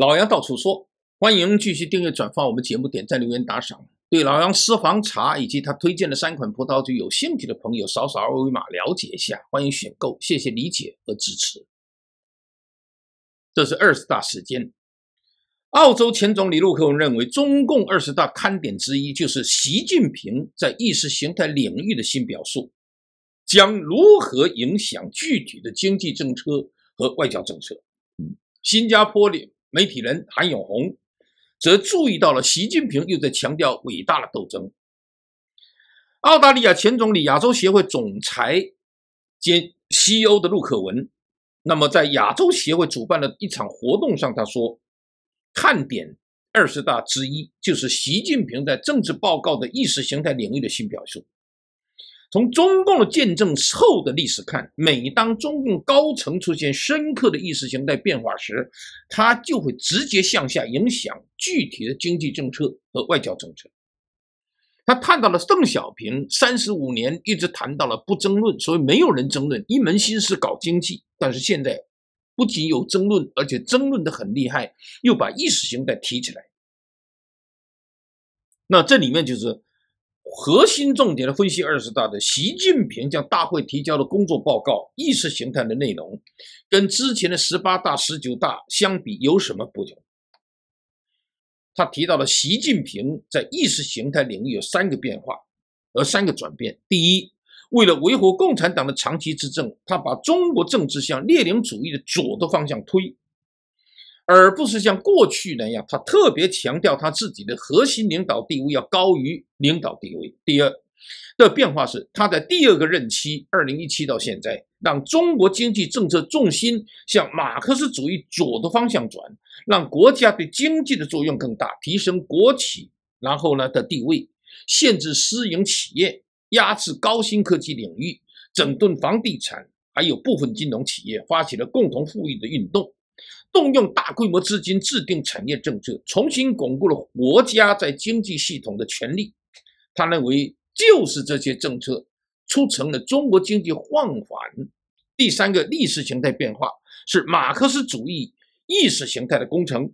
老杨到处说，欢迎继续订阅、转发我们节目，点赞、留言、打赏。对老杨私房茶以及他推荐的三款葡萄酒有兴趣的朋友，扫扫二维码了解一下，欢迎选购，谢谢理解和支持。这是二十大时间。澳洲前总理陆克文认为，中共二十大看点之一就是习近平在意识形态领域的新表述，将如何影响具体的经济政策和外交政策？新加坡里。媒体人韩永红则注意到了习近平又在强调伟大的斗争。澳大利亚前总理、亚洲协会总裁兼西欧的陆可文，那么在亚洲协会主办的一场活动上，他说，看点二十大之一就是习近平在政治报告的意识形态领域的新表述。从中共的建政后的历史看，每当中共高层出现深刻的意识形态变化时，他就会直接向下影响具体的经济政策和外交政策。他看到了邓小平三十五年一直谈到了不争论，所以没有人争论，一门心思搞经济。但是现在不仅有争论，而且争论的很厉害，又把意识形态提起来。那这里面就是。核心重点的分析二十大的习近平将大会提交的工作报告意识形态的内容，跟之前的十八大、十九大相比有什么不同？他提到了习近平在意识形态领域有三个变化，和三个转变。第一，为了维护共产党的长期执政，他把中国政治向列宁主义的左的方向推。而不是像过去那样，他特别强调他自己的核心领导地位要高于领导地位。第二的变化是，他的第二个任期，二零一七到现在，让中国经济政策重心向马克思主义左的方向转，让国家对经济的作用更大，提升国企然后呢的地位，限制私营企业，压制高新科技领域，整顿房地产，还有部分金融企业发起了共同富裕的运动。动用大规模资金制定产业政策，重新巩固了国家在经济系统的权力。他认为，就是这些政策促成了中国经济放缓。第三个意识形态变化是马克思主义意识形态的工程，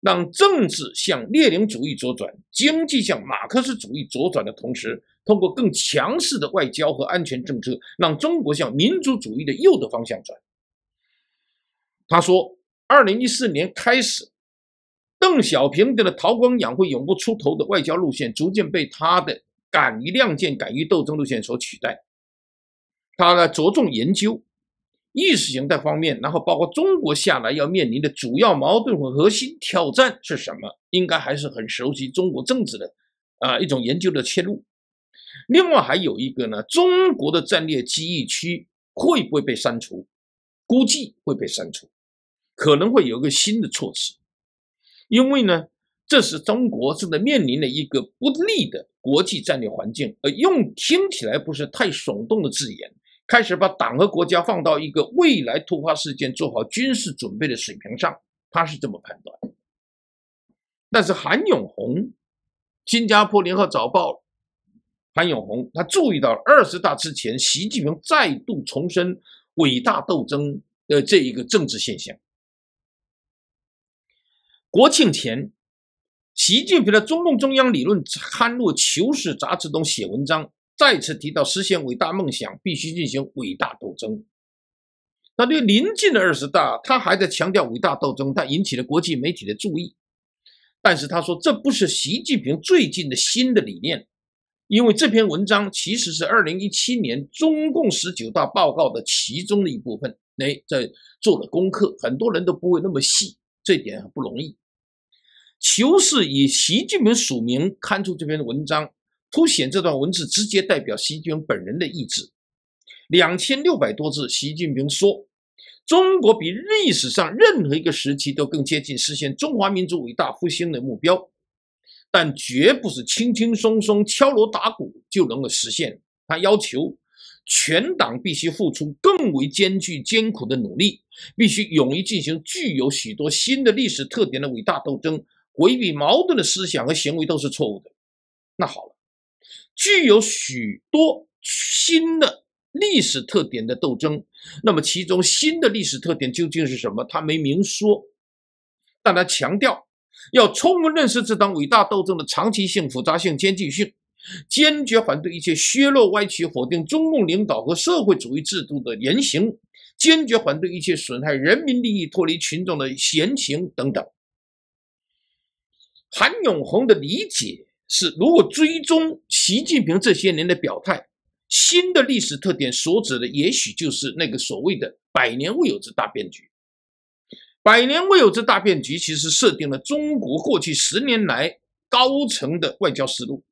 让政治向列宁主义左转，经济向马克思主义左转的同时，通过更强势的外交和安全政策，让中国向民族主义的右的方向转。他说。二零一四年开始，邓小平的韬光养晦、永不出头的外交路线，逐渐被他的敢于亮剑、敢于斗争路线所取代。他呢着重研究意识形态方面，然后包括中国下来要面临的主要矛盾和核心挑战是什么，应该还是很熟悉中国政治的啊一种研究的切入。另外还有一个呢，中国的战略机遇区会不会被删除？估计会被删除。可能会有一个新的措辞，因为呢，这是中国正在面临的一个不利的国际战略环境，而用听起来不是太耸动的字眼，开始把党和国家放到一个未来突发事件做好军事准备的水平上，他是这么判断。但是韩永红，新加坡联合早报，韩永红他注意到二十大之前，习近平再度重申伟大斗争的这一个政治现象。国庆前，习近平的中共中央理论刊物》《求是》杂志中写文章，再次提到实现伟大梦想必须进行伟大斗争。那对临近的二十大，他还在强调伟大斗争，但引起了国际媒体的注意。但是他说这不是习近平最近的新的理念，因为这篇文章其实是二零一七年中共十九大报告的其中的一部分。那在做了功课，很多人都不会那么细，这点不容易。求是以习近平署名刊出这篇文章，凸显这段文字直接代表习近平本人的意志。两千六百多字，习近平说：“中国比历史上任何一个时期都更接近实现中华民族伟大复兴的目标，但绝不是轻轻松松、敲锣打鼓就能够实现。他要求全党必须付出更为艰巨、艰苦的努力，必须勇于进行具有许多新的历史特点的伟大斗争。”回避矛盾的思想和行为都是错误的。那好了，具有许多新的历史特点的斗争，那么其中新的历史特点究竟是什么？他没明说，但他强调要充分认识这场伟大斗争的长期性、复杂性、艰巨性，坚决反对一切削弱、歪曲、否定中共领导和社会主义制度的言行，坚决反对一切损害人民利益、脱离群众的闲情等等。韩永红的理解是：如果追踪习近平这些年的表态，新的历史特点所指的，也许就是那个所谓的“百年未有之大变局”。百年未有之大变局，其实设定了中国过去十年来高层的外交思路，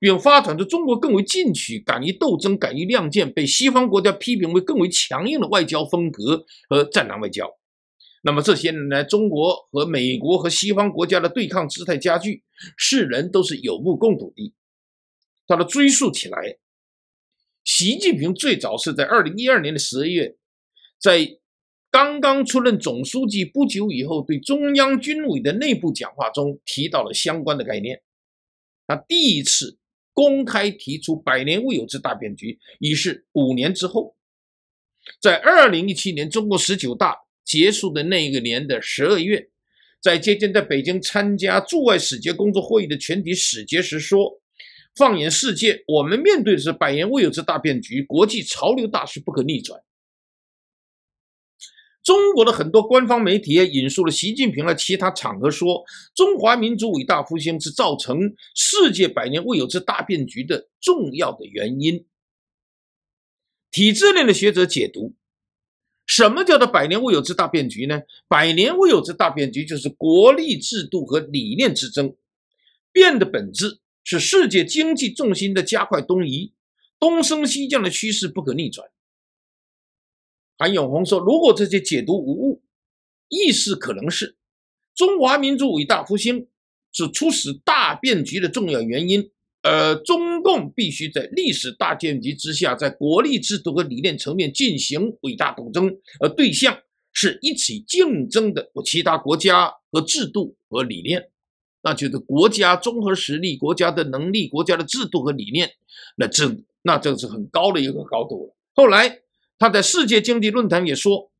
并发展出中国更为进取、敢于斗争、敢于亮剑，被西方国家批评为更为强硬的外交风格和战狼外交。那么这些年来，中国和美国和西方国家的对抗姿态加剧，世人都是有目共睹的。他的追溯起来，习近平最早是在二零一二年的十一月，在刚刚出任总书记不久以后，对中央军委的内部讲话中提到了相关的概念。他第一次公开提出“百年未有之大变局”，已是五年之后，在二零一七年中国十九大。结束的那一个年的十二月，在接见在北京参加驻外使节工作会议的全体使节时说：“放眼世界，我们面对的是百年未有之大变局，国际潮流大势不可逆转。”中国的很多官方媒体也引述了习近平的其他场合说：“中华民族伟大复兴是造成世界百年未有之大变局的重要的原因。”体制内的学者解读。什么叫做百年未有之大变局呢？百年未有之大变局就是国力、制度和理念之争，变的本质是世界经济重心的加快东移，东升西降的趋势不可逆转。韩永红说：“如果这些解读无误，亦是可能是中华民族伟大复兴是促使大变局的重要原因。”呃，中共必须在历史大变革之下，在国力制度和理念层面进行伟大斗争，而对象是一起竞争的其他国家和制度和理念，那就是国家综合实力、国家的能力、国家的制度和理念，那这那这是很高的一个高度了。后来他在世界经济论坛也说，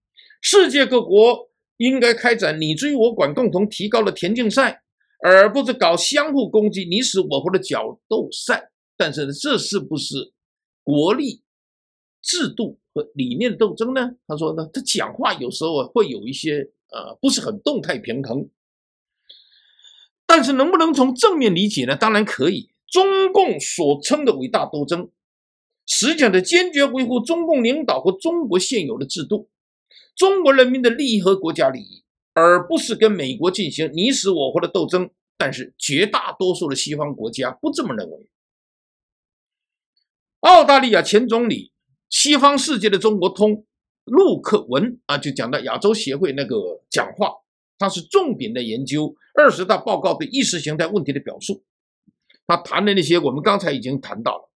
世界各国应该开展你追我赶、共同提高的田径赛。而不是搞相互攻击、你死我活的角斗赛，但是这是不是国力、制度和理念的斗争呢？他说呢，他讲话有时候啊会有一些呃不是很动态平衡，但是能不能从正面理解呢？当然可以。中共所称的伟大斗争，实际上的坚决维护中共领导和中国现有的制度，中国人民的利益和国家利益。而不是跟美国进行你死我活的斗争，但是绝大多数的西方国家不这么认为。澳大利亚前总理、西方世界的中国通陆克文啊，就讲到亚洲协会那个讲话，他是重点的研究二十大报告对意识形态问题的表述，他谈的那些我们刚才已经谈到了，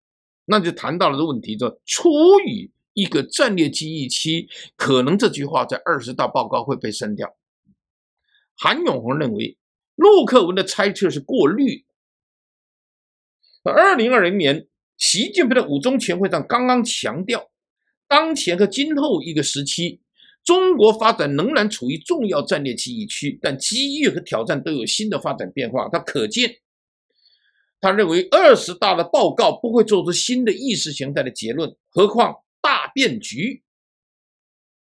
那就谈到了的问题，就出于一个战略机遇期，可能这句话在二十大报告会被删掉。韩永红认为，陆克文的猜测是过虑。二零二零年，习近平的五中全会上刚刚强调，当前和今后一个时期，中国发展仍然处于重要战略机遇期，但机遇和挑战都有新的发展变化。他可见，他认为二十大的报告不会做出新的意识形态的结论，何况大变局，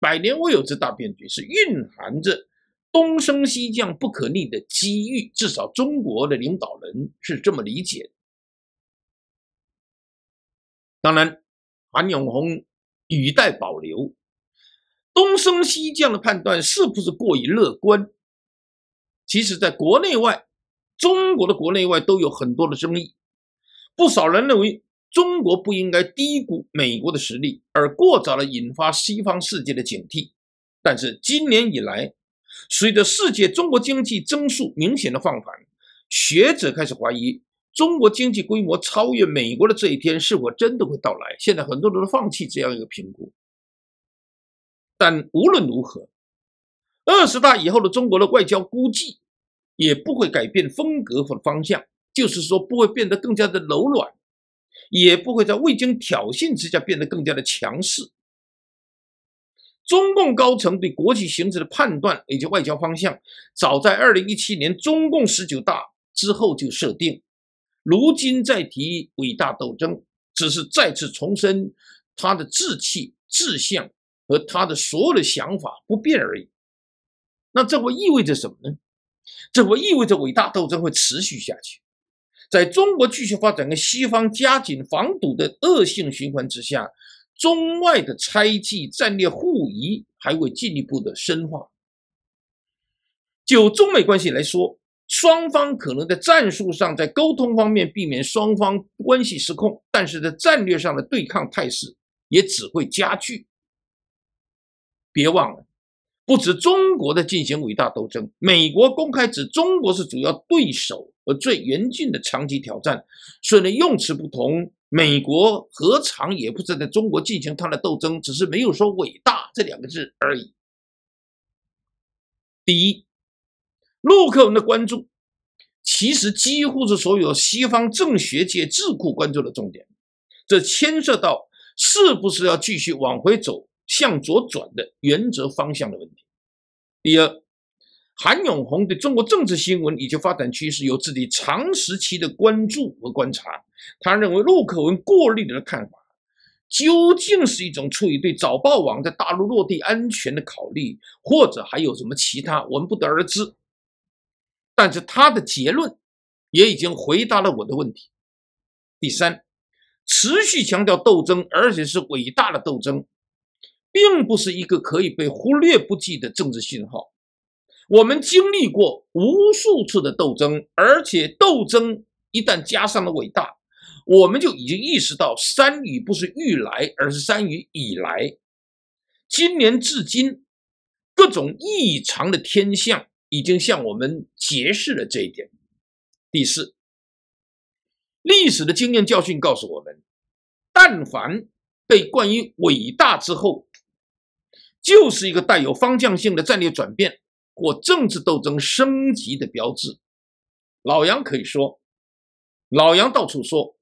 百年未有之大变局是蕴含着。东升西降不可逆的机遇，至少中国的领导人是这么理解。当然，韩永红语带保留，东升西降的判断是不是过于乐观？其实，在国内外，中国的国内外都有很多的争议。不少人认为，中国不应该低估美国的实力，而过早的引发西方世界的警惕。但是今年以来，随着世界中国经济增速明显的放缓，学者开始怀疑中国经济规模超越美国的这一天是否真的会到来。现在很多人都放弃这样一个评估。但无论如何，二十大以后的中国的外交估计也不会改变风格或方向，就是说不会变得更加的柔软，也不会在未经挑衅之下变得更加的强势。中共高层对国际形势的判断以及外交方向，早在二零一七年中共十九大之后就设定。如今再提伟大斗争，只是再次重申他的志气、志向和他的所有的想法不变而已。那这会意味着什么呢？这会意味着伟大斗争会持续下去，在中国继续发展跟西方加紧防堵的恶性循环之下。中外的猜忌、战略互疑还会进一步的深化。就中美关系来说，双方可能在战术上、在沟通方面避免双方关系失控，但是在战略上的对抗态势也只会加剧。别忘了，不止中国的进行伟大斗争，美国公开指中国是主要对手和最严峻的长期挑战，虽然用词不同。美国何尝也不是在中国进行它的斗争，只是没有说“伟大”这两个字而已。第一，陆克文的关注，其实几乎是所有西方政学界智库关注的重点，这牵涉到是不是要继续往回走、向左转的原则方向的问题。第二，韩永红对中国政治新闻以及发展趋势有自己长时期的关注和观察。他认为陆克文过滤的看法，究竟是一种出于对早报网在大陆落地安全的考虑，或者还有什么其他，我们不得而知。但是他的结论也已经回答了我的问题。第三，持续强调斗争，而且是伟大的斗争，并不是一个可以被忽略不计的政治信号。我们经历过无数次的斗争，而且斗争一旦加上了伟大。我们就已经意识到，山雨不是欲来，而是山雨已来。今年至今，各种异常的天象已经向我们揭示了这一点。第四，历史的经验教训告诉我们，但凡被冠以伟大之后，就是一个带有方向性的战略转变或政治斗争升级的标志。老杨可以说，老杨到处说。